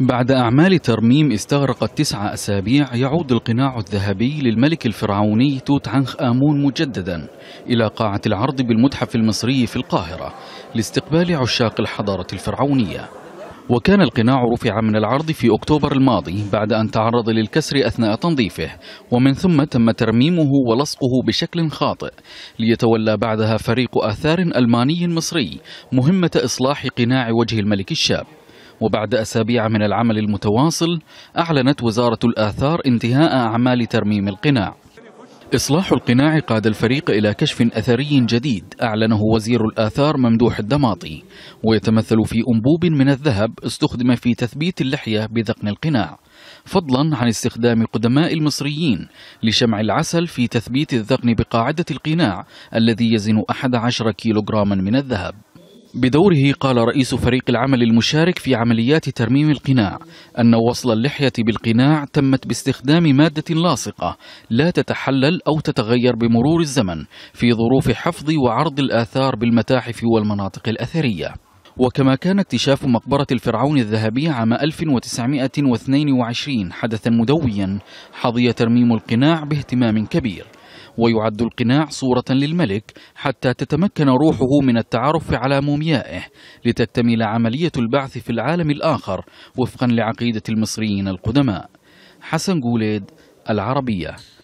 بعد أعمال ترميم استغرقت تسعة أسابيع يعود القناع الذهبي للملك الفرعوني توت عنخ آمون مجددا إلى قاعة العرض بالمتحف المصري في القاهرة لاستقبال عشاق الحضارة الفرعونية وكان القناع رفع من العرض في أكتوبر الماضي بعد أن تعرض للكسر أثناء تنظيفه ومن ثم تم ترميمه ولصقه بشكل خاطئ ليتولى بعدها فريق آثار ألماني مصري مهمة إصلاح قناع وجه الملك الشاب وبعد أسابيع من العمل المتواصل أعلنت وزارة الآثار انتهاء أعمال ترميم القناع إصلاح القناع قاد الفريق إلى كشف أثري جديد أعلنه وزير الآثار ممدوح الدماطي ويتمثل في أنبوب من الذهب استخدم في تثبيت اللحية بذقن القناع فضلا عن استخدام قدماء المصريين لشمع العسل في تثبيت الذقن بقاعدة القناع الذي يزن 11 كيلوغراما من الذهب بدوره قال رئيس فريق العمل المشارك في عمليات ترميم القناع أن وصل اللحية بالقناع تمت باستخدام مادة لاصقة لا تتحلل أو تتغير بمرور الزمن في ظروف حفظ وعرض الآثار بالمتاحف والمناطق الأثرية وكما كان اكتشاف مقبرة الفرعون الذهبي عام 1922 حدثا مدويا حظي ترميم القناع باهتمام كبير ويعد القناع صورة للملك حتى تتمكن روحه من التعرف على موميائه لتكتمل عملية البعث في العالم الآخر وفقا لعقيدة المصريين القدماء حسن جوليد العربية